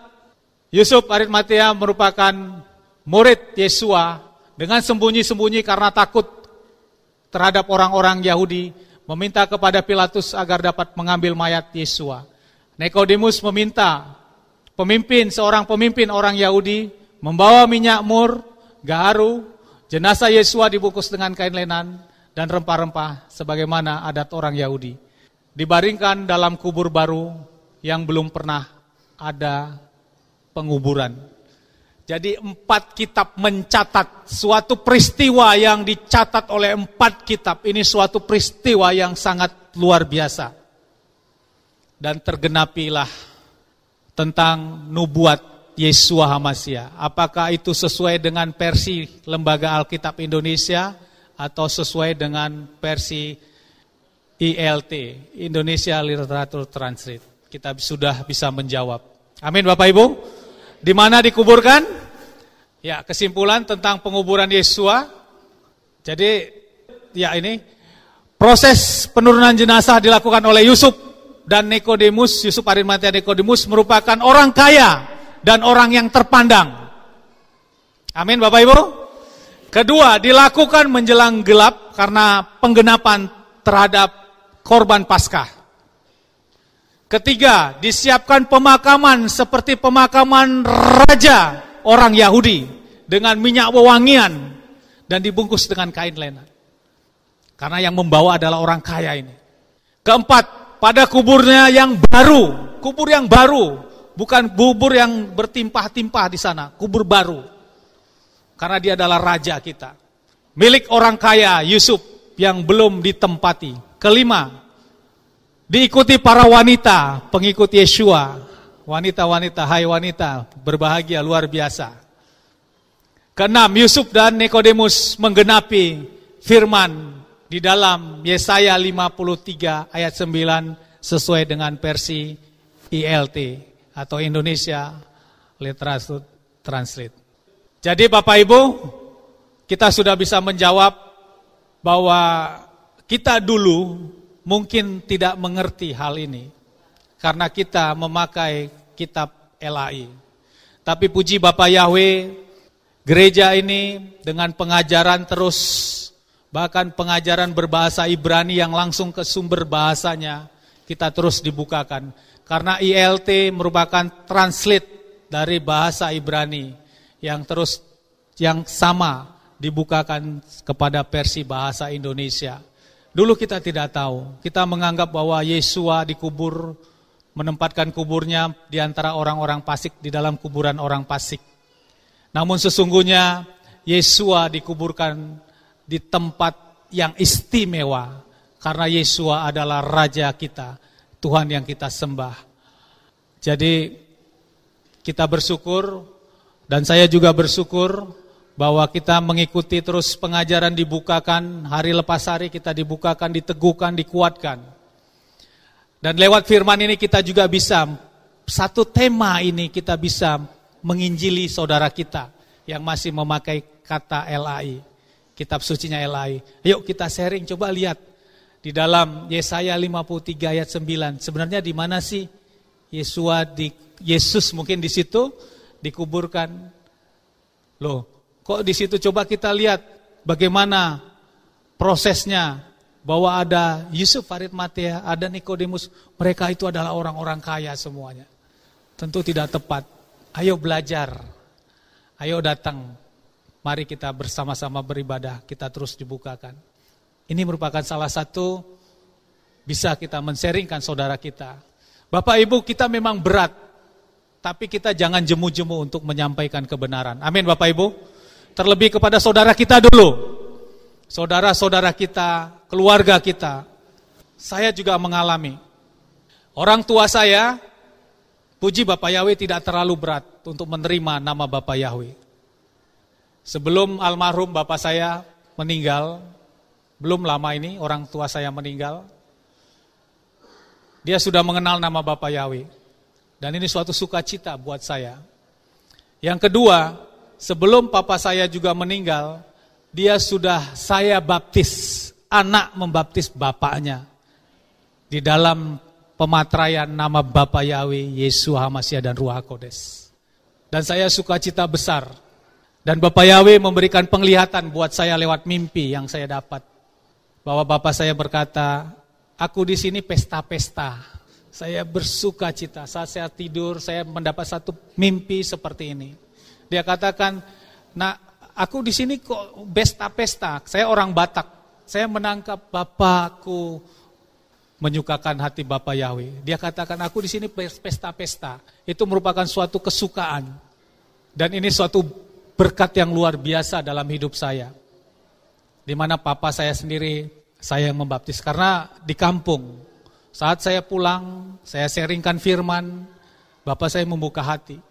Yusuf Arithmatea merupakan murid Yesua dengan sembunyi-sembunyi karena takut terhadap orang-orang Yahudi, meminta kepada Pilatus agar dapat mengambil mayat Yesua. Nikodemus meminta pemimpin, seorang pemimpin orang Yahudi membawa minyak mur, garu, jenazah Yesua dibungkus dengan kain lenan dan rempah-rempah sebagaimana adat orang Yahudi. Dibaringkan dalam kubur baru yang belum pernah ada penguburan. Jadi empat kitab mencatat suatu peristiwa yang dicatat oleh empat kitab. Ini suatu peristiwa yang sangat luar biasa. Dan tergenapilah tentang nubuat Yesua Hamasya. Apakah itu sesuai dengan versi Lembaga Alkitab Indonesia atau sesuai dengan versi ILT, Indonesia Literature Translate. Kita sudah bisa menjawab. Amin Bapak Ibu. Di mana dikuburkan? Ya, kesimpulan tentang penguburan Yesua. Jadi, ya ini proses penurunan jenazah dilakukan oleh Yusuf dan Nikodemus. Yusuf Arimatia Nikodemus merupakan orang kaya dan orang yang terpandang. Amin, Bapak Ibu. Kedua, dilakukan menjelang gelap karena penggenapan terhadap korban Paskah. Ketiga, disiapkan pemakaman seperti pemakaman raja orang Yahudi dengan minyak wewangian dan dibungkus dengan kain lena. Karena yang membawa adalah orang kaya ini. Keempat, pada kuburnya yang baru, kubur yang baru, bukan kubur yang bertimpah-timpah di sana, kubur baru. Karena dia adalah raja kita. Milik orang kaya Yusuf yang belum ditempati. Kelima, Diikuti para wanita, pengikut Yeshua. Wanita-wanita, hai wanita, berbahagia, luar biasa. Keenam, Yusuf dan Nikodemus menggenapi firman di dalam Yesaya 53 ayat 9 sesuai dengan versi ILT atau Indonesia Literatur Translate. Jadi Bapak Ibu, kita sudah bisa menjawab bahwa kita dulu mungkin tidak mengerti hal ini karena kita memakai kitab LAI. Tapi puji Bapak Yahweh, gereja ini dengan pengajaran terus, bahkan pengajaran berbahasa Ibrani yang langsung ke sumber bahasanya, kita terus dibukakan. Karena ILT merupakan translate dari bahasa Ibrani yang terus yang sama dibukakan kepada versi bahasa Indonesia. Dulu kita tidak tahu, kita menganggap bahwa Yesua dikubur, menempatkan kuburnya di antara orang-orang pasik, di dalam kuburan orang pasik. Namun sesungguhnya Yesua dikuburkan di tempat yang istimewa, karena Yesua adalah Raja kita, Tuhan yang kita sembah. Jadi kita bersyukur, dan saya juga bersyukur bahwa kita mengikuti terus pengajaran dibukakan, hari lepas hari kita dibukakan, diteguhkan, dikuatkan. Dan lewat firman ini kita juga bisa, satu tema ini kita bisa menginjili saudara kita yang masih memakai kata LAI, kitab sucinya LAI. Yuk kita sharing, coba lihat di dalam Yesaya 53 ayat 9. Sebenarnya di mana sih Yesua di Yesus mungkin di situ dikuburkan. Loh, Kok di situ coba kita lihat bagaimana prosesnya bahwa ada Yusuf Farid, Matia, ada Nikodemus, mereka itu adalah orang-orang kaya semuanya. Tentu tidak tepat. Ayo belajar. Ayo datang. Mari kita bersama-sama beribadah, kita terus dibukakan. Ini merupakan salah satu bisa kita menseringkan saudara kita. Bapak Ibu, kita memang berat, tapi kita jangan jemu-jemu untuk menyampaikan kebenaran. Amin Bapak Ibu. Terlebih kepada saudara kita dulu. Saudara-saudara kita, keluarga kita. Saya juga mengalami. Orang tua saya, puji Bapak Yahweh tidak terlalu berat untuk menerima nama Bapak Yahweh. Sebelum almarhum Bapak saya meninggal, belum lama ini orang tua saya meninggal, dia sudah mengenal nama Bapak Yahweh. Dan ini suatu sukacita buat saya. Yang kedua, sebelum papa saya juga meninggal, dia sudah saya baptis, anak membaptis bapaknya di dalam pematraian nama Bapa Yahweh, Yesus Hamasya dan Ruah Kodes. Dan saya sukacita besar. Dan Bapak Yahweh memberikan penglihatan buat saya lewat mimpi yang saya dapat. Bahwa Bapak saya berkata, aku di sini pesta-pesta. Saya bersuka cita. Saat saya tidur, saya mendapat satu mimpi seperti ini. Dia katakan, "Nah, aku di sini kok pesta-pesta. Saya orang Batak. Saya menangkap bapakku menyukakan hati Bapak Yahweh. Dia katakan, "Aku di sini pesta-pesta." Itu merupakan suatu kesukaan. Dan ini suatu berkat yang luar biasa dalam hidup saya. Di mana papa saya sendiri saya yang membaptis karena di kampung saat saya pulang, saya sharingkan firman, Bapak saya membuka hati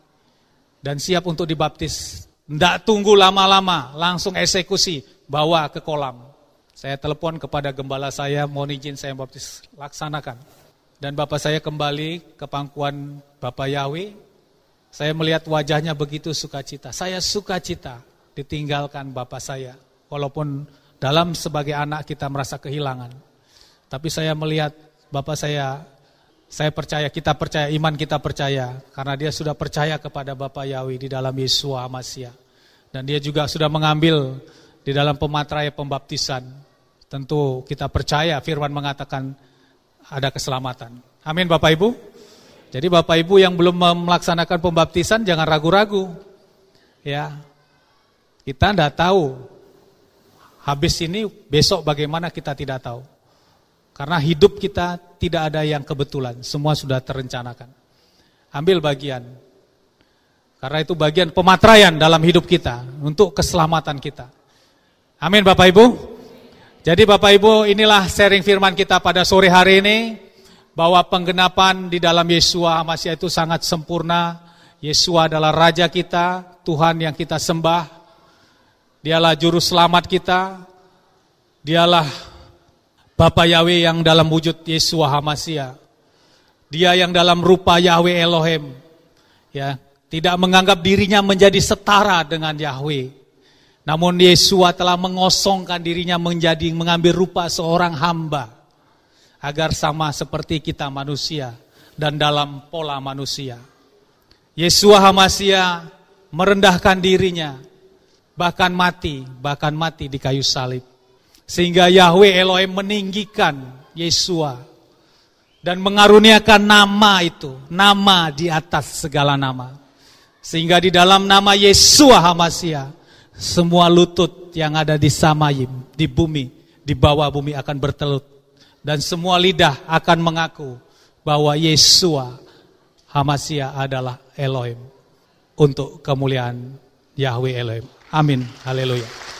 dan siap untuk dibaptis. Tidak tunggu lama-lama, langsung eksekusi, bawa ke kolam. Saya telepon kepada gembala saya, mohon izin saya baptis, laksanakan. Dan bapak saya kembali ke pangkuan Bapak Yahweh. Saya melihat wajahnya begitu sukacita. Saya sukacita ditinggalkan bapak saya. Walaupun dalam sebagai anak kita merasa kehilangan. Tapi saya melihat bapak saya saya percaya, kita percaya, iman kita percaya. Karena dia sudah percaya kepada Bapak Yahweh di dalam Yesua Amasya. Dan dia juga sudah mengambil di dalam pematraya pembaptisan. Tentu kita percaya firman mengatakan ada keselamatan. Amin Bapak Ibu. Jadi Bapak Ibu yang belum melaksanakan pembaptisan jangan ragu-ragu. Ya. Kita tidak tahu habis ini besok bagaimana kita tidak tahu. Karena hidup kita tidak ada yang kebetulan, semua sudah terencanakan. Ambil bagian. Karena itu bagian pematraian dalam hidup kita untuk keselamatan kita. Amin Bapak Ibu. Jadi Bapak Ibu inilah sharing firman kita pada sore hari ini bahwa penggenapan di dalam Yesua Amasya itu sangat sempurna. Yesua adalah raja kita, Tuhan yang kita sembah. Dialah juru selamat kita. Dialah Bapa Yahweh yang dalam wujud Yesus Hamasia. Dia yang dalam rupa Yahweh Elohim. Ya, tidak menganggap dirinya menjadi setara dengan Yahweh. Namun Yesus telah mengosongkan dirinya menjadi mengambil rupa seorang hamba agar sama seperti kita manusia dan dalam pola manusia. Yesus Hamasia merendahkan dirinya bahkan mati, bahkan mati di kayu salib sehingga Yahweh Elohim meninggikan Yesua dan mengaruniakan nama itu, nama di atas segala nama. Sehingga di dalam nama Yesua Hamasia, semua lutut yang ada di Samayim, di bumi, di bawah bumi akan bertelut. Dan semua lidah akan mengaku bahwa Yesua Hamasia adalah Elohim untuk kemuliaan Yahweh Elohim. Amin. Haleluya.